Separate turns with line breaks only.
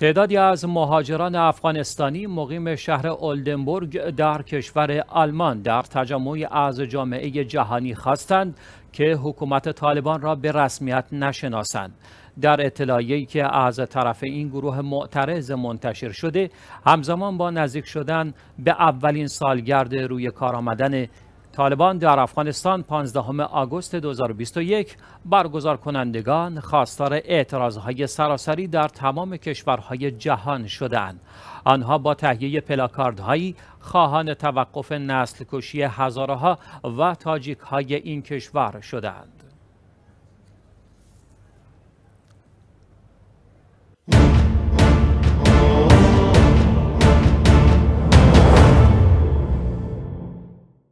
تعدادی از مهاجران افغانستانی مقیم شهر اولدنبورگ در کشور آلمان در تجمعی از جامعه جهانی خواستند که حکومت طالبان را به رسمیت نشناسند. در اطلاعیه‌ای که از طرف این گروه معترض منتشر شده، همزمان با نزدیک شدن به اولین سالگرد روی کار آمدن طالبان در افغانستان 15 آگوست 2021 برگزار کنندگان خواستار اعتراضهای سراسری در تمام کشورهای جهان شدند. آنها با تهیه پلاکاردهایی خواهان توقف نسل کشی هزارها و تاجیک های این کشور شدند.